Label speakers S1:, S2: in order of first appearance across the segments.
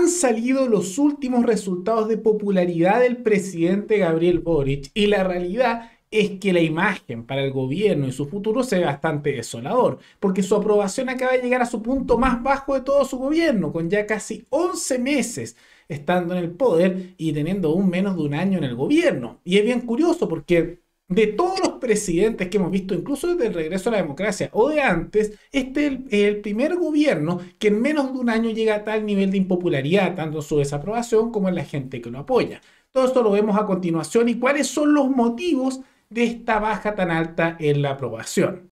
S1: han salido los últimos resultados de popularidad del presidente Gabriel Boric y la realidad es que la imagen para el gobierno y su futuro se ve bastante desolador, porque su aprobación acaba de llegar a su punto más bajo de todo su gobierno, con ya casi 11 meses estando en el poder y teniendo aún menos de un año en el gobierno. Y es bien curioso porque de todos los presidentes que hemos visto, incluso desde el regreso a la democracia o de antes, este es el, primer gobierno que en menos de un año llega a tal nivel de impopularidad, tanto en su desaprobación como en la gente que lo apoya. Todo esto lo vemos a continuación y cuáles son los motivos de esta baja tan alta en la aprobación.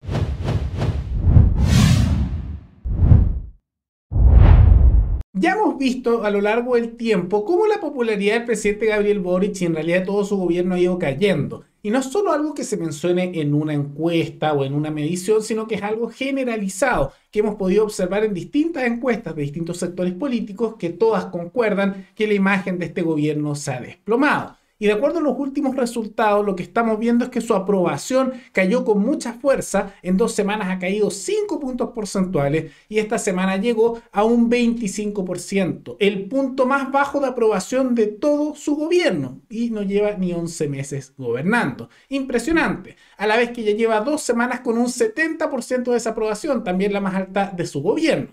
S1: Ya hemos visto a lo largo del tiempo cómo la popularidad del presidente Gabriel Boric y en realidad todo su gobierno ha ido cayendo. Y no es solo algo que se mencione en una encuesta o en una medición, sino que es algo generalizado que hemos podido observar en distintas encuestas de distintos sectores políticos que todas concuerdan que la imagen de este gobierno se ha desplomado. Y de acuerdo a los últimos resultados, lo que estamos viendo es que su aprobación cayó con mucha fuerza. En dos semanas ha caído 5 puntos porcentuales y esta semana llegó a un 25%, el punto más bajo de aprobación de todo su gobierno. Y no lleva ni 11 meses gobernando. Impresionante. A la vez que ya lleva dos semanas con un 70% de desaprobación, también la más alta de su gobierno.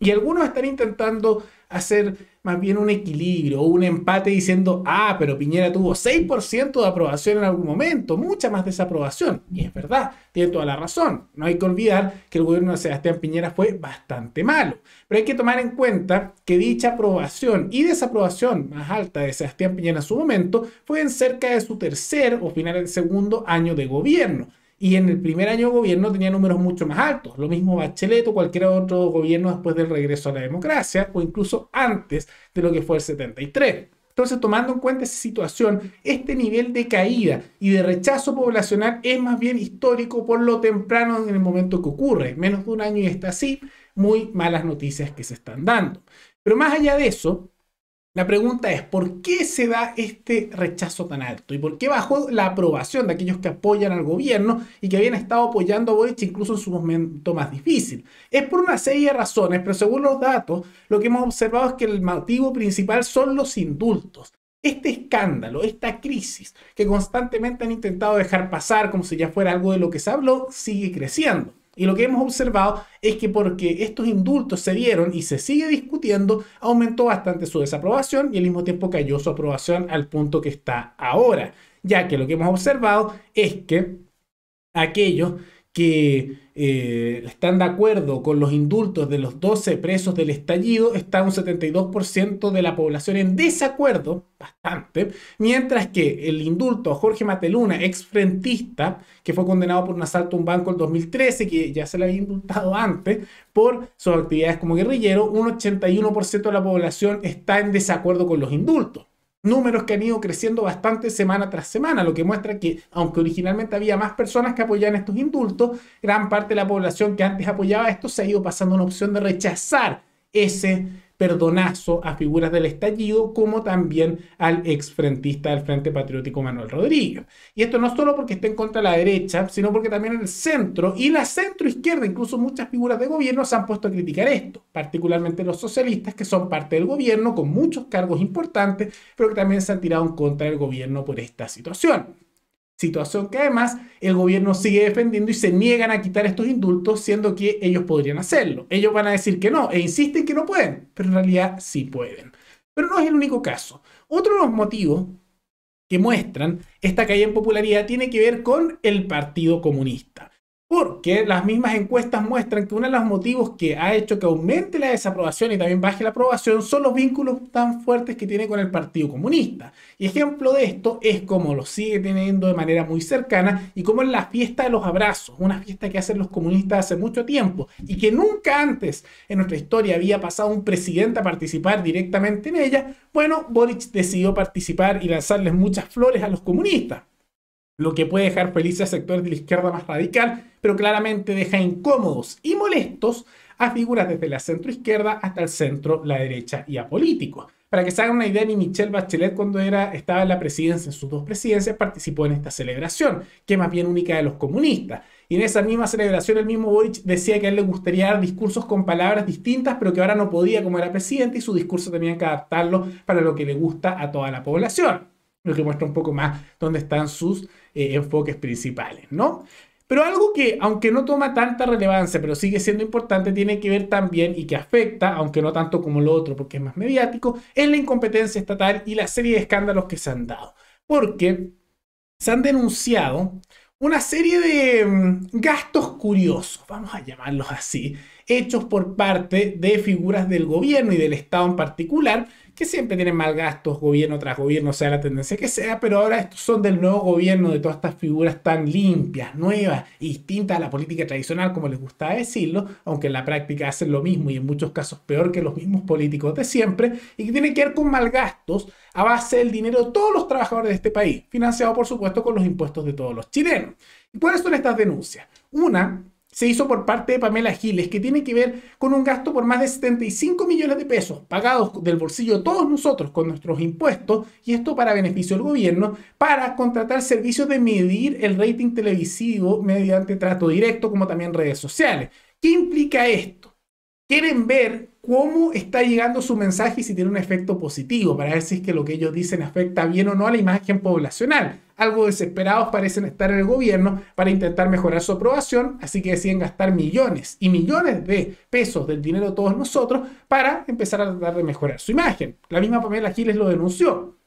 S1: Y algunos están intentando hacer más bien un equilibrio o un empate diciendo, ah, pero Piñera tuvo 6% de aprobación en algún momento, mucha más desaprobación. Y es verdad, tiene toda la razón. No hay que olvidar que el gobierno de Sebastián Piñera fue bastante malo. Pero hay que tomar en cuenta que dicha aprobación y desaprobación más alta de Sebastián Piñera en su momento fue en cerca de su tercer o final del segundo año de gobierno. Y en el primer año de gobierno tenía números mucho más altos. Lo mismo Bachelet o cualquier otro gobierno después del regreso a la democracia o incluso antes de lo que fue el 73. Entonces, tomando en cuenta esa situación, este nivel de caída y de rechazo poblacional es más bien histórico por lo temprano en el momento que ocurre. Menos de un año y está así, muy malas noticias que se están dando. Pero más allá de eso, la pregunta es, ¿por qué se da este rechazo tan alto? ¿Y por qué bajó la aprobación de aquellos que apoyan al gobierno y que habían estado apoyando a Boric incluso en su momento más difícil? Es por una serie de razones, pero según los datos, lo que hemos observado es que el motivo principal son los indultos. Este escándalo, esta crisis que constantemente han intentado dejar pasar como si ya fuera algo de lo que se habló, sigue creciendo. Y lo que hemos observado es que porque estos indultos se dieron y se sigue discutiendo, aumentó bastante su desaprobación y al mismo tiempo cayó su aprobación al punto que está ahora, ya que lo que hemos observado es que aquellos que eh, están de acuerdo con los indultos de los 12 presos del estallido, está un 72% de la población en desacuerdo, bastante, mientras que el indulto a Jorge Mateluna, exfrentista, que fue condenado por un asalto a un banco en 2013, que ya se le había indultado antes, por sus actividades como guerrillero, un 81% de la población está en desacuerdo con los indultos números que han ido creciendo bastante semana tras semana, lo que muestra que, aunque originalmente había más personas que apoyaban estos indultos, gran parte de la población que antes apoyaba esto se ha ido pasando a una opción de rechazar ese perdonazo a figuras del estallido, como también al exfrentista del Frente Patriótico Manuel Rodríguez. Y esto no solo porque en contra la derecha, sino porque también el centro y la centro izquierda, incluso muchas figuras de gobierno, se han puesto a criticar esto, particularmente los socialistas que son parte del gobierno con muchos cargos importantes, pero que también se han tirado en contra del gobierno por esta situación. Situación que además el gobierno sigue defendiendo y se niegan a quitar estos indultos, siendo que ellos podrían hacerlo. Ellos van a decir que no e insisten que no pueden, pero en realidad sí pueden. Pero no es el único caso. Otro de los motivos que muestran esta caída en popularidad tiene que ver con el Partido Comunista porque las mismas encuestas muestran que uno de los motivos que ha hecho que aumente la desaprobación y también baje la aprobación son los vínculos tan fuertes que tiene con el Partido Comunista. Y ejemplo de esto es como lo sigue teniendo de manera muy cercana y como en la fiesta de los abrazos, una fiesta que hacen los comunistas hace mucho tiempo y que nunca antes en nuestra historia había pasado un presidente a participar directamente en ella, bueno, Boric decidió participar y lanzarles muchas flores a los comunistas lo que puede dejar felices a sectores de la izquierda más radical, pero claramente deja incómodos y molestos a figuras desde la centro izquierda hasta el centro, la derecha y a políticos. Para que se hagan una idea, ni Michelle Bachelet cuando era, estaba en la presidencia, en sus dos presidencias, participó en esta celebración, que es más bien única de los comunistas. Y en esa misma celebración el mismo Boric decía que a él le gustaría dar discursos con palabras distintas, pero que ahora no podía como era presidente y su discurso tenía que adaptarlo para lo que le gusta a toda la población lo que muestra un poco más dónde están sus eh, enfoques principales, ¿no? Pero algo que, aunque no toma tanta relevancia, pero sigue siendo importante, tiene que ver también y que afecta, aunque no tanto como lo otro, porque es más mediático, es la incompetencia estatal y la serie de escándalos que se han dado. Porque se han denunciado una serie de mm, gastos curiosos, vamos a llamarlos así, hechos por parte de figuras del gobierno y del Estado en particular, que siempre tienen mal gastos gobierno tras gobierno, sea la tendencia que sea, pero ahora estos son del nuevo gobierno, de todas estas figuras tan limpias, nuevas y distintas a la política tradicional, como les gusta decirlo, aunque en la práctica hacen lo mismo y en muchos casos peor que los mismos políticos de siempre, y que tienen que ver con malgastos a base del dinero de todos los trabajadores de este país, financiado por supuesto con los impuestos de todos los chilenos. ¿Y cuáles son estas denuncias? Una, se hizo por parte de Pamela Giles, que tiene que ver con un gasto por más de 75 millones de pesos pagados del bolsillo de todos nosotros con nuestros impuestos, y esto para beneficio del gobierno, para contratar servicios de medir el rating televisivo mediante trato directo, como también redes sociales. ¿Qué implica esto? Quieren ver cómo está llegando su mensaje y si tiene un efecto positivo, para ver si es que lo que ellos dicen afecta bien o no a la imagen poblacional. Algo desesperados parecen estar en el gobierno para intentar mejorar su aprobación, así que deciden gastar millones y millones de pesos del dinero de todos nosotros para empezar a tratar de mejorar su imagen. La misma Pamela Giles lo denunció.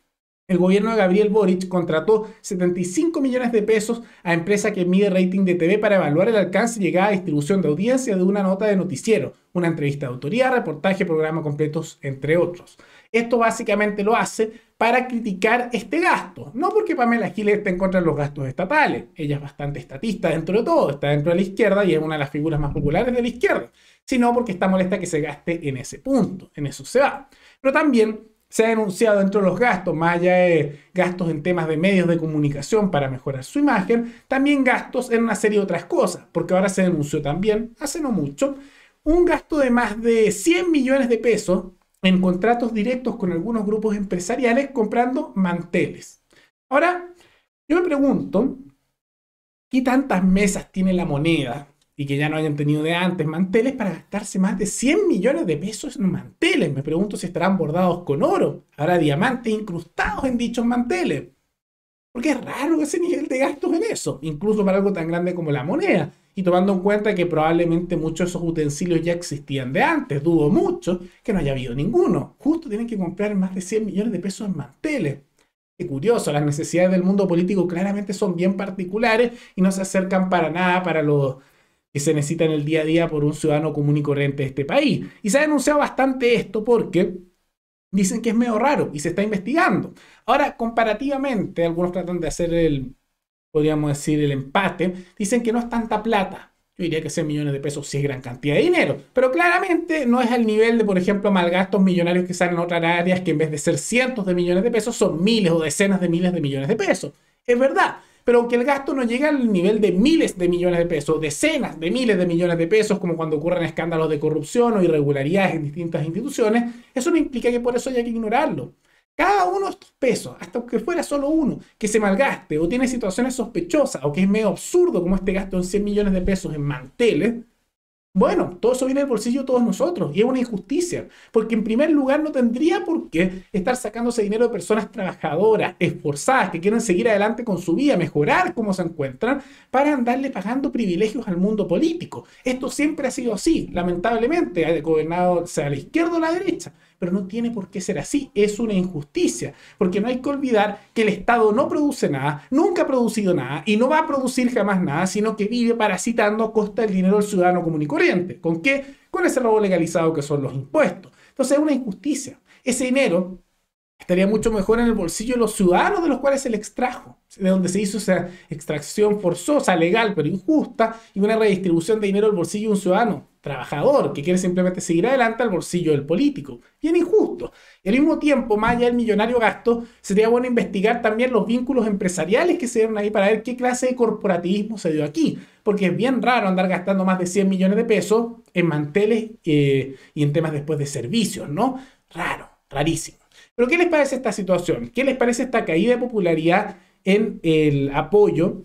S1: El gobierno de Gabriel Boric contrató 75 millones de pesos a empresa que mide rating de TV para evaluar el alcance y llegada a distribución de audiencia de una nota de noticiero, una entrevista de autoría, reportaje, programa completos, entre otros. Esto básicamente lo hace para criticar este gasto, no porque Pamela Giles esté en contra de los gastos estatales, ella es bastante estatista dentro de todo, está dentro de la izquierda y es una de las figuras más populares de la izquierda, sino porque está molesta que se gaste en ese punto, en eso se va. Pero también se ha denunciado dentro de los gastos, más allá de gastos en temas de medios de comunicación para mejorar su imagen, también gastos en una serie de otras cosas, porque ahora se denunció también, hace no mucho, un gasto de más de 100 millones de pesos en contratos directos con algunos grupos empresariales comprando manteles. Ahora, yo me pregunto, ¿qué tantas mesas tiene la moneda y que ya no hayan tenido de antes manteles para gastarse más de 100 millones de pesos en manteles. Me pregunto si estarán bordados con oro. Habrá diamantes incrustados en dichos manteles. Porque es raro ese nivel de gastos en eso, incluso para algo tan grande como la moneda. Y tomando en cuenta que probablemente muchos de esos utensilios ya existían de antes, dudo mucho que no haya habido ninguno. Justo tienen que comprar más de 100 millones de pesos en manteles. Qué curioso, las necesidades del mundo político claramente son bien particulares y no se acercan para nada para los que se necesita en el día a día por un ciudadano común y corriente de este país. Y se ha denunciado bastante esto porque dicen que es medio raro y se está investigando. Ahora, comparativamente, algunos tratan de hacer el, podríamos decir, el empate, dicen que no es tanta plata. Yo diría que 100 millones de pesos sí es gran cantidad de dinero, pero claramente no es al nivel de, por ejemplo, malgastos millonarios que salen en otras áreas que en vez de ser cientos de millones de pesos son miles o decenas de miles de millones de pesos. Es verdad, pero aunque el gasto no llegue al nivel de miles de millones de pesos, decenas de miles de millones de pesos, como cuando ocurren escándalos de corrupción o irregularidades en distintas instituciones, eso no implica que por eso haya que ignorarlo. Cada uno de estos pesos, hasta que fuera solo uno, que se malgaste o tiene situaciones sospechosas o que es medio absurdo como este gasto en 100 millones de pesos en manteles, bueno, todo eso viene del bolsillo de todos nosotros y es una injusticia, porque en primer lugar no tendría por qué estar sacándose dinero de personas trabajadoras, esforzadas, que quieren seguir adelante con su vida, mejorar cómo se encuentran, para andarle pagando privilegios al mundo político. Esto siempre ha sido así, lamentablemente, ha gobernado sea la izquierda o la derecha pero no tiene por qué ser así. Es una injusticia, porque no hay que olvidar que el Estado no produce nada, nunca ha producido nada y no va a producir jamás nada, sino que vive parasitando a costa del dinero del ciudadano común y corriente. ¿Con qué? Con ese robo legalizado que son los impuestos. Entonces es una injusticia. Ese dinero estaría mucho mejor en el bolsillo de los ciudadanos de los cuales se extrajo, de donde se hizo esa extracción forzosa, legal, pero injusta, y una redistribución de dinero al bolsillo de un ciudadano trabajador que quiere simplemente seguir adelante al bolsillo del político. Bien injusto. Y al mismo tiempo, más allá del millonario gasto, sería bueno investigar también los vínculos empresariales que se dieron ahí para ver qué clase de corporativismo se dio aquí. Porque es bien raro andar gastando más de 100 millones de pesos en manteles eh, y en temas después de servicios, ¿no? Raro, rarísimo. Pero ¿qué les parece esta situación? ¿Qué les parece esta caída de popularidad en el apoyo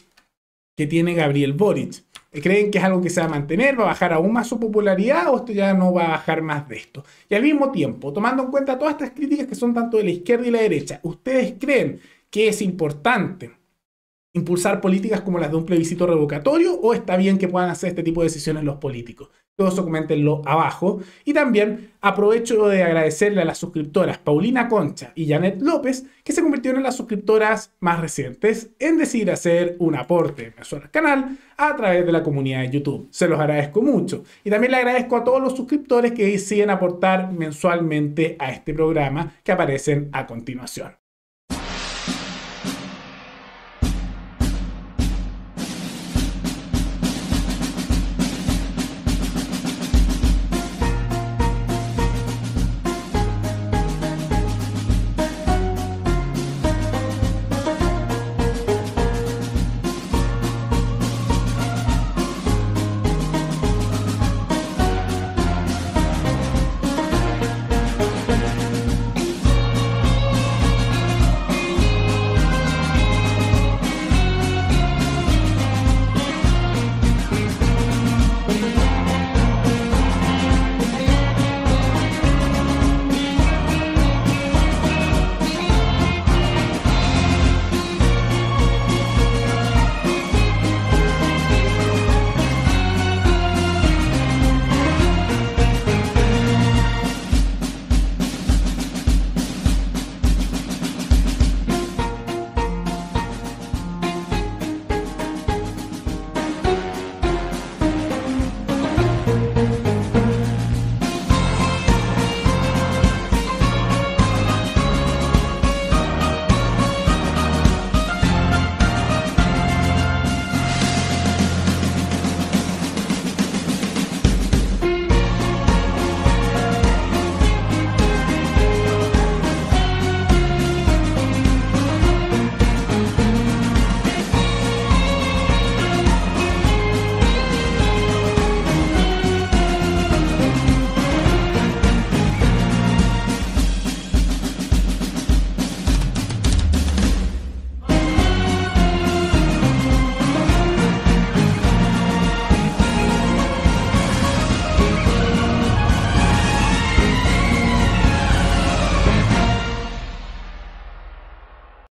S1: que tiene Gabriel Boric? Eh, ¿Creen que es algo que se va a mantener? ¿Va a bajar aún más su popularidad o esto ya no va a bajar más de esto? Y al mismo tiempo, tomando en cuenta todas estas críticas que son tanto de la izquierda y la derecha, ¿ustedes creen que es importante impulsar políticas como las de un plebiscito revocatorio o está bien que puedan hacer este tipo de decisiones los políticos? Todo eso coméntenlo abajo. Y también aprovecho de agradecerle a las suscriptoras Paulina Concha y Janet López, que se convirtieron en las suscriptoras más recientes en decidir hacer un aporte mensual al canal a través de la comunidad de YouTube. Se los agradezco mucho. Y también le agradezco a todos los suscriptores que deciden aportar mensualmente a este programa que aparecen a continuación.